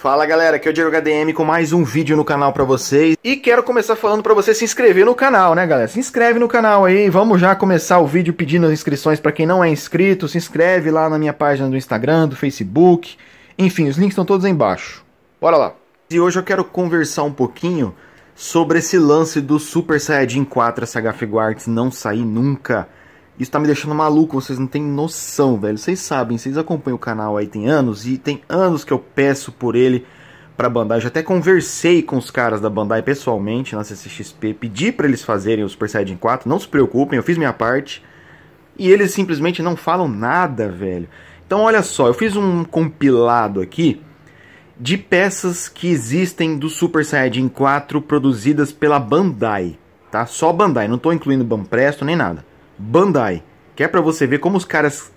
Fala galera, aqui é o Diego HDM com mais um vídeo no canal pra vocês. E quero começar falando pra você se inscrever no canal, né galera? Se inscreve no canal aí, vamos já começar o vídeo pedindo as inscrições pra quem não é inscrito. Se inscreve lá na minha página do Instagram, do Facebook. Enfim, os links estão todos aí embaixo. Bora lá! E hoje eu quero conversar um pouquinho sobre esse lance do Super Saiyajin 4 SH Guards não sair nunca. Isso tá me deixando maluco, vocês não têm noção, velho. Vocês sabem, vocês acompanham o canal aí tem anos e tem anos que eu peço por ele pra Bandai. Eu já até conversei com os caras da Bandai pessoalmente na CCXP, pedi para eles fazerem o Super Saiyajin 4. Não se preocupem, eu fiz minha parte. E eles simplesmente não falam nada, velho. Então olha só, eu fiz um compilado aqui de peças que existem do Super Saiyajin 4 produzidas pela Bandai, tá? Só Bandai, não estou incluindo Banpresto nem nada. Bandai, que é para você ver como os caras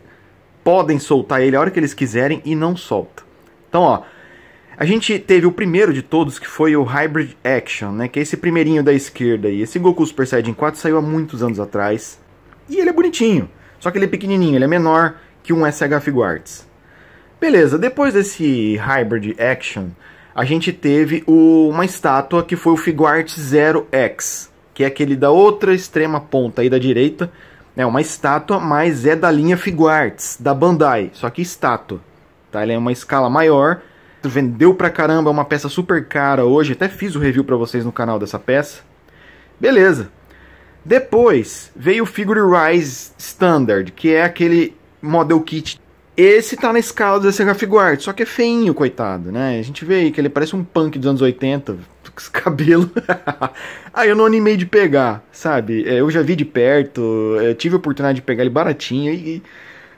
podem soltar ele a hora que eles quiserem e não solta. Então, ó, a gente teve o primeiro de todos que foi o Hybrid Action, né, que é esse primeirinho da esquerda aí. Esse Goku Super Saiyajin 4 saiu há muitos anos atrás e ele é bonitinho, só que ele é pequenininho, ele é menor que um SH Figuarts. Beleza, depois desse Hybrid Action, a gente teve o, uma estátua que foi o Figuarts Zero X, que é aquele da outra extrema ponta aí da direita, é uma estátua, mas é da linha Figuarts, da Bandai, só que estátua. Tá? Ela é uma escala maior, vendeu pra caramba, é uma peça super cara hoje, até fiz o review para vocês no canal dessa peça. Beleza. Depois veio o Figure Rise Standard, que é aquele model kit. Esse tá na escala do SH Figuarts, só que é feinho, coitado, né? A gente vê aí que ele parece um punk dos anos 80, esse cabelo. Aí ah, eu não animei de pegar, sabe? É, eu já vi de perto, é, tive a oportunidade de pegar ele baratinho e.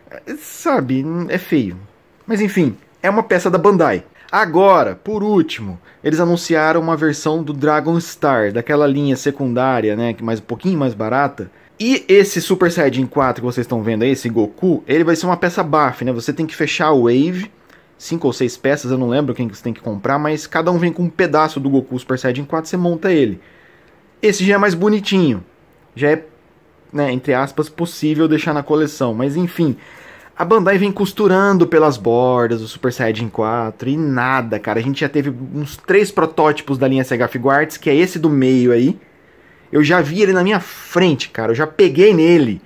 É, sabe, hum, é feio. Mas enfim, é uma peça da Bandai. Agora, por último, eles anunciaram uma versão do Dragon Star, daquela linha secundária, né? Que mais um pouquinho mais barata. E esse Super Saiyajin 4 que vocês estão vendo aí, esse Goku, ele vai ser uma peça buff, né? Você tem que fechar a wave cinco ou seis peças, eu não lembro quem que você tem que comprar, mas cada um vem com um pedaço do Goku Super Saiyajin 4, você monta ele. Esse já é mais bonitinho, já é, né, entre aspas, possível deixar na coleção, mas enfim. A Bandai vem costurando pelas bordas do Super Saiyajin 4 e nada, cara. A gente já teve uns três protótipos da linha Sega Figuarts, que é esse do meio aí. Eu já vi ele na minha frente, cara. Eu já peguei nele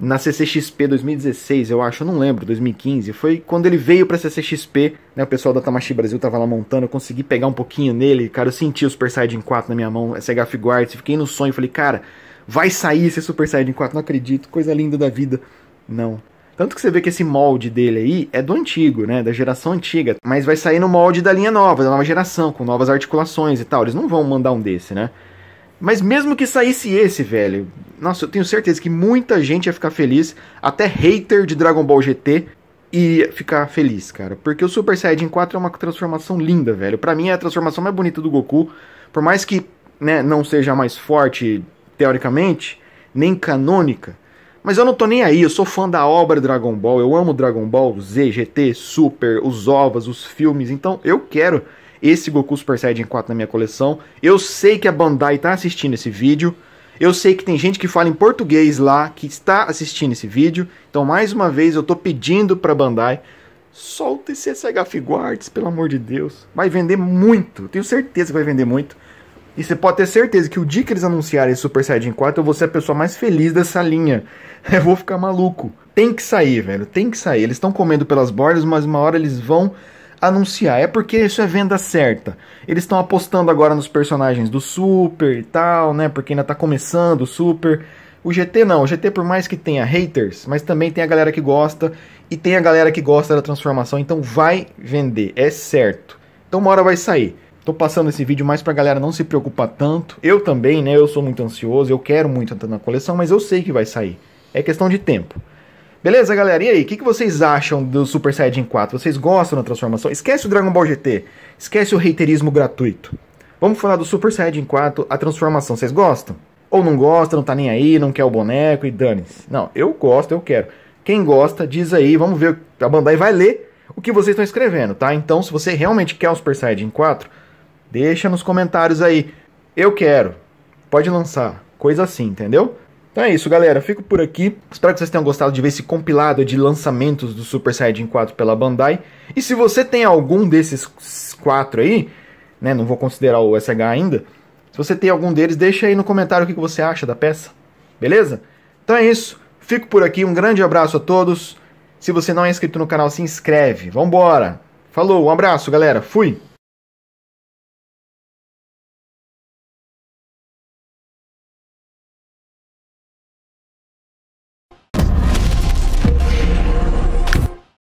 na CCXP 2016, eu acho, eu não lembro, 2015, foi quando ele veio pra CCXP, né, o pessoal da Tamashi Brasil tava lá montando, eu consegui pegar um pouquinho nele, cara, eu senti o Super Saiyajin 4 na minha mão, SH Guard, fiquei no sonho, falei, cara, vai sair esse Super Saiyajin 4, não acredito, coisa linda da vida. Não. Tanto que você vê que esse molde dele aí é do antigo, né? Da geração antiga. Mas vai sair no molde da linha nova, da nova geração, com novas articulações e tal. Eles não vão mandar um desse, né? Mas mesmo que saísse esse, velho, nossa, eu tenho certeza que muita gente ia ficar feliz, até hater de Dragon Ball GT ia ficar feliz, cara. Porque o Super Saiyajin 4 é uma transformação linda, velho. Para mim é a transformação mais bonita do Goku, por mais que, né, não seja mais forte teoricamente, nem canônica. Mas eu não tô nem aí, eu sou fã da obra Dragon Ball, eu amo Dragon Ball Z, GT, Super, os ovas, os filmes, então eu quero esse Goku Super Saiyajin 4 na minha coleção. Eu sei que a Bandai está assistindo esse vídeo. Eu sei que tem gente que fala em português lá, que está assistindo esse vídeo. Então, mais uma vez, eu estou pedindo para a Bandai, solta esse SHF Guards, pelo amor de Deus. Vai vender muito, tenho certeza que vai vender muito. E você pode ter certeza que o dia que eles anunciarem Super Saiyajin 4, eu vou ser a pessoa mais feliz dessa linha. Eu vou ficar maluco. Tem que sair, velho. Tem que sair. Eles estão comendo pelas bordas, mas uma hora eles vão anunciar. É porque isso é venda certa. Eles estão apostando agora nos personagens do Super e tal, né? Porque ainda tá começando o Super. O GT não, o GT por mais que tenha haters, mas também tem a galera que gosta e tem a galera que gosta da transformação, então vai vender, é certo. Então uma hora vai sair. Tô passando esse vídeo mais pra galera não se preocupar tanto. Eu também, né? Eu sou muito ansioso, eu quero muito entrar na coleção, mas eu sei que vai sair. É questão de tempo. Beleza, galera? E aí, o que, que vocês acham do Super Saiyajin 4? Vocês gostam da transformação? Esquece o Dragon Ball GT, esquece o haterismo gratuito. Vamos falar do Super Saiyajin 4, a transformação. Vocês gostam? Ou não gostam? não tá nem aí, não quer o boneco e dane-se. Não, eu gosto, eu quero. Quem gosta, diz aí, vamos ver. A Bandai vai ler o que vocês estão escrevendo, tá? Então, se você realmente quer o Super Saiyajin 4, deixa nos comentários aí. Eu quero. Pode lançar. Coisa assim, entendeu? Então é isso, galera. Fico por aqui. Espero que vocês tenham gostado de ver esse compilado de lançamentos do Super Saiyajin 4 pela Bandai. E se você tem algum desses quatro aí, né, não vou considerar o SH ainda, se você tem algum deles, deixa aí no comentário o que você acha da peça. Beleza? Então é isso. Fico por aqui. Um grande abraço a todos. Se você não é inscrito no canal, se inscreve. Vambora! Falou, um abraço, galera. Fui!